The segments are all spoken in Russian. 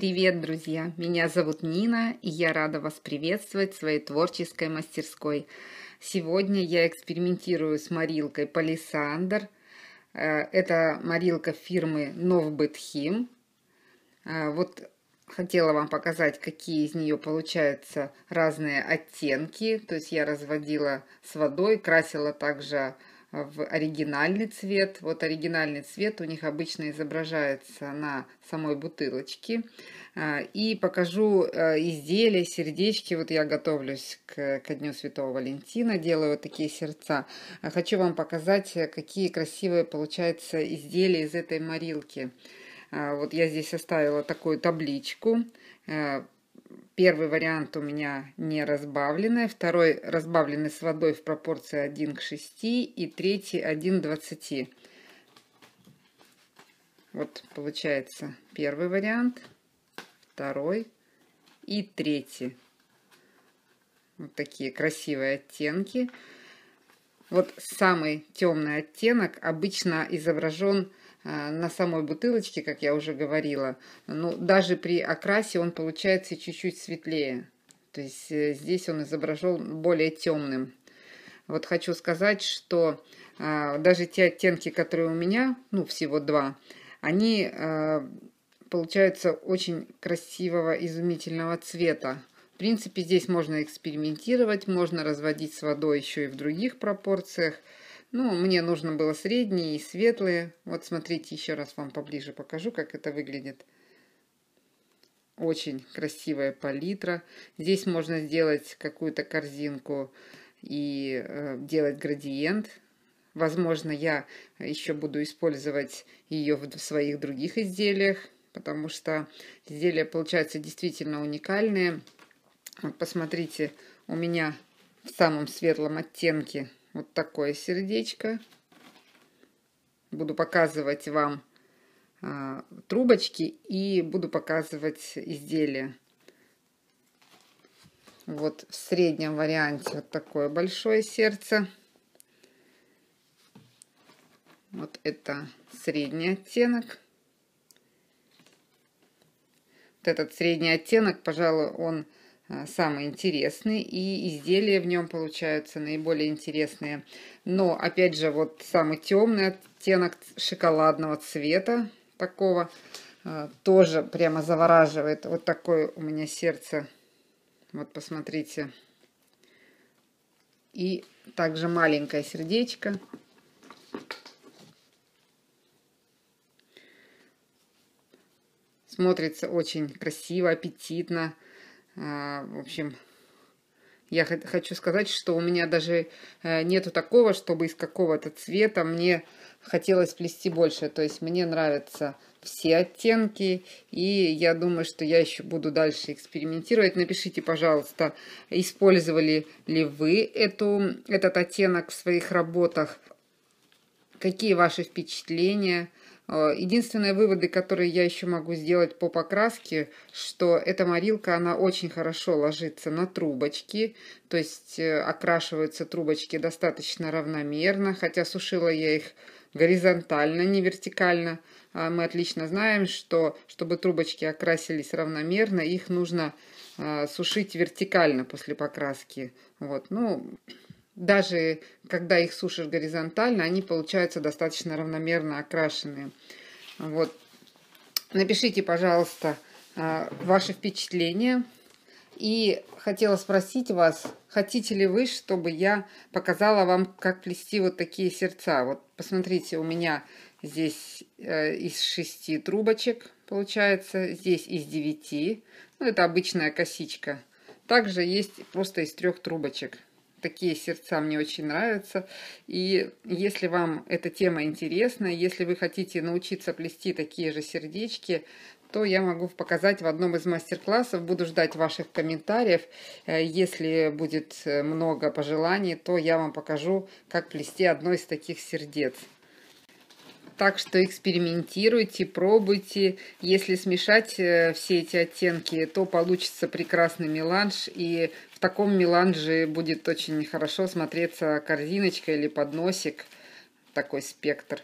Привет, друзья! Меня зовут Нина, и я рада вас приветствовать в своей творческой мастерской. Сегодня я экспериментирую с морилкой Палисандр. Э, это морилка фирмы Новбытхим. Э, вот хотела вам показать, какие из нее получаются разные оттенки. То есть я разводила с водой, красила также в оригинальный цвет. Вот оригинальный цвет у них обычно изображается на самой бутылочке. А, и покажу а, изделия, сердечки. Вот я готовлюсь к, ко Дню Святого Валентина, делаю вот такие сердца. А, хочу вам показать, э, какие красивые получаются изделия из этой морилки. Вот я здесь оставила такую табличку Первый вариант у меня не разбавленный, второй разбавленный с водой в пропорции 1 к 6 и третий 1 к 20. Вот получается первый вариант, второй и третий. Вот такие красивые оттенки. Вот самый темный оттенок обычно изображен а, на самой бутылочке, как я уже говорила, но ну, даже при окрасе он получается чуть-чуть светлее. То есть э, здесь он изображен более темным. Вот хочу сказать, что а, даже те оттенки, которые у меня, ну, всего два, они а, получаются очень красивого, изумительного цвета. В принципе, здесь можно экспериментировать, можно разводить с водой еще и в других пропорциях. Ну, мне нужно было средние и светлые. Вот смотрите, еще раз вам поближе покажу, как это выглядит. Очень красивая палитра. Здесь можно сделать какую-то корзинку и э, делать градиент. Возможно, я еще буду использовать ее в своих других изделиях, потому что изделия получаются действительно уникальные. Вот посмотрите, у меня в самом светлом оттенке вот такое сердечко. Буду показывать вам э, трубочки и буду показывать изделия. Вот в среднем варианте вот такое большое сердце. Вот это средний оттенок. Вот этот средний оттенок, пожалуй, он Э, самый интересный, и изделия в нем получаются наиболее интересные. Но, опять же, вот самый темный оттенок шоколадного цвета такого э, тоже прямо завораживает. Вот такое у меня сердце. Вот посмотрите. И также маленькое сердечко. Смотрится очень красиво, аппетитно. А, в общем, я хочу сказать, что у меня даже э, нету такого, чтобы из какого-то цвета мне хотелось плести больше. То есть мне нравятся все оттенки, и я думаю, что я еще буду дальше экспериментировать. Напишите, пожалуйста, использовали ли вы эту, этот оттенок в своих работах, какие ваши впечатления – Э, единственные выводы, которые я еще могу сделать по покраске, что эта морилка, она очень хорошо ложится на трубочки, то есть э, окрашиваются трубочки достаточно равномерно, хотя сушила я их горизонтально, не вертикально. А мы отлично знаем, что чтобы трубочки окрасились равномерно, их нужно э, сушить вертикально после покраски. Вот, ну, даже когда их сушишь горизонтально, они получаются достаточно равномерно окрашенные. Вот. Напишите, пожалуйста, а, ваши впечатления. И хотела спросить вас, хотите ли вы, чтобы я показала вам, как плести вот такие сердца. Вот посмотрите, у меня здесь э, из шести трубочек получается, здесь из девяти. Ну, это обычная косичка. Также есть просто из трех трубочек такие сердца мне очень нравятся. И если вам эта тема интересна, если вы хотите научиться плести такие же сердечки, то я могу показать в одном из мастер-классов. Буду ждать ваших комментариев. Э, если будет э, много пожеланий, то я вам покажу, как плести одно из таких сердец. Так что экспериментируйте, пробуйте. Если смешать э, все эти оттенки, то получится прекрасный меланж. И в таком меланже будет очень хорошо смотреться корзиночка или подносик. Такой спектр.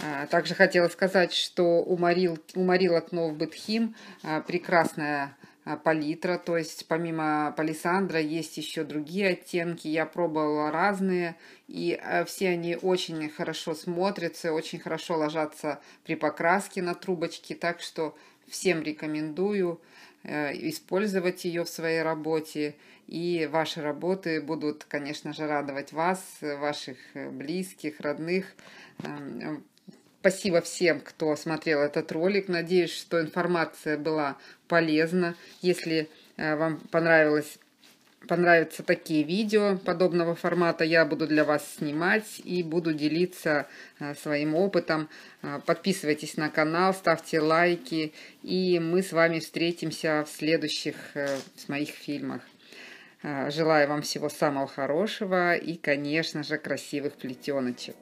А, также хотела сказать, что у Марил, у Марил Окнов Бетхим а, прекрасная а, палитра, то есть помимо палисандра есть еще другие оттенки, я пробовала разные, и а, все они очень хорошо смотрятся, очень хорошо ложатся при покраске на трубочке, так что всем рекомендую э, использовать ее в своей работе, и ваши работы будут, конечно же, радовать вас, ваших э, близких, родных, эм, Спасибо всем, кто смотрел этот ролик. Надеюсь, что информация была полезна. Если э, вам понравилось понравятся такие видео подобного формата, я буду для вас снимать и буду делиться э, своим опытом. Э, подписывайтесь на канал, ставьте лайки, и мы с вами встретимся в следующих с моих фильмах. Желаю вам всего самого хорошего и, конечно же, красивых плетеночек.